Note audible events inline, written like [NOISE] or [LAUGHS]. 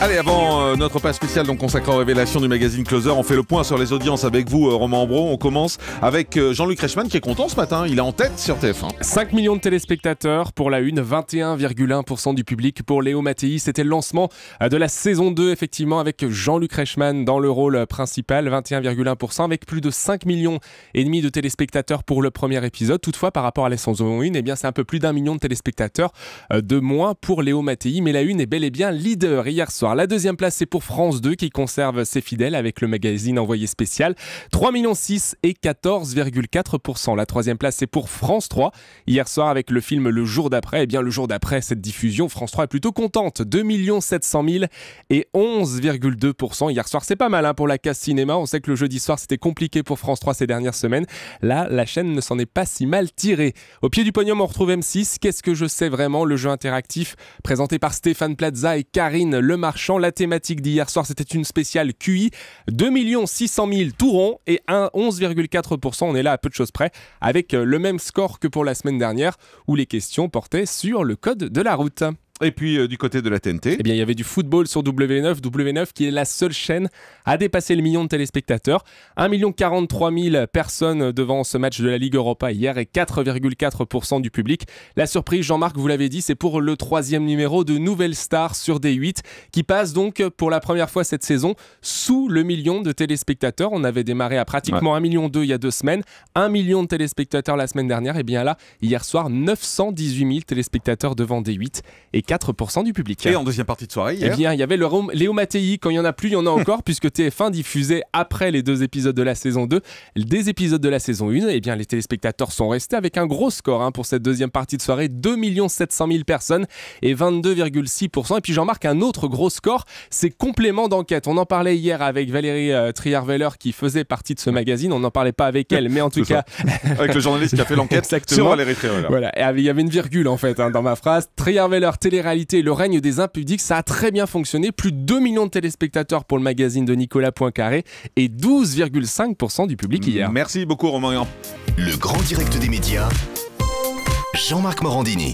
Allez, avant euh, notre pas spécial donc consacré aux révélations du magazine Closer, on fait le point sur les audiences avec vous, euh, Romain Ambro. On commence avec euh, Jean-Luc Reichmann qui est content ce matin. Il est en tête sur TF1. 5 millions de téléspectateurs pour la une, 21,1% du public pour Léo Mattei. C'était le lancement de la saison 2, effectivement, avec Jean-Luc Reichmann dans le rôle principal, 21,1%, avec plus de 5 millions et demi de téléspectateurs pour le premier épisode. Toutefois, par rapport à la saison 1, eh bien, c'est un peu plus d'un million de téléspectateurs de moins pour Léo Mattei. Mais la une est bel et bien leader hier soir. La deuxième place, c'est pour France 2 qui conserve ses fidèles avec le magazine Envoyé spécial. 3,6 millions et 14,4%. La troisième place, c'est pour France 3. Hier soir, avec le film Le jour d'après, eh bien, le jour d'après cette diffusion, France 3 est plutôt contente. 2 700 et 11,2%. Hier soir, c'est pas mal hein, pour la casse cinéma. On sait que le jeudi soir, c'était compliqué pour France 3 ces dernières semaines. Là, la chaîne ne s'en est pas si mal tirée. Au pied du podium, on retrouve M6. Qu'est-ce que je sais vraiment Le jeu interactif présenté par Stéphane Plaza et Karine Lemarchand la thématique d'hier soir, c'était une spéciale QI. 2 600 000 tout rond et 11,4%. On est là à peu de choses près, avec euh, le même score que pour la semaine dernière, où les questions portaient sur le code de la route. Et puis euh, du côté de la TNT. Eh bien, il y avait du football sur W9. W9 qui est la seule chaîne à dépasser le million de téléspectateurs. 1 million 000 personnes devant ce match de la Ligue Europa hier et 4,4% du public. La surprise, Jean-Marc, vous l'avez dit, c'est pour le troisième numéro de Nouvelle Star sur D8 qui passe donc pour la première fois cette saison sous le million de téléspectateurs. On avait démarré à pratiquement 1,2 million il y a deux semaines. 1 million de téléspectateurs la semaine dernière. Et bien là, hier soir, 918 000 téléspectateurs devant D8 et 4% du public. Et en deuxième partie de soirée, eh bien, il y avait Léo Mattei. Quand il y en a plus, il y en a [LAUGHS] encore, puisque TF1 diffusait après les deux épisodes de la saison 2 des épisodes de la saison 1. et eh bien, les téléspectateurs sont restés avec un gros score hein, pour cette deuxième partie de soirée 2 700 000 personnes et 22,6%. Et puis, j'en marque un autre gros score c'est complément d'enquête. On en parlait hier avec Valérie euh, qui faisait partie de ce magazine. On n'en parlait pas avec elle, mais en [LAUGHS] tout cas. avec le journaliste qui a fait l'enquête [LAUGHS] sur Valérie trier Voilà, il y avait une virgule en fait hein, dans ma phrase. trier télé réalité le règne des impudiques, ça a très bien fonctionné. Plus de 2 millions de téléspectateurs pour le magazine de Nicolas Poincaré et 12,5% du public hier. Merci beaucoup Romain. Le grand direct des médias, Jean-Marc Morandini.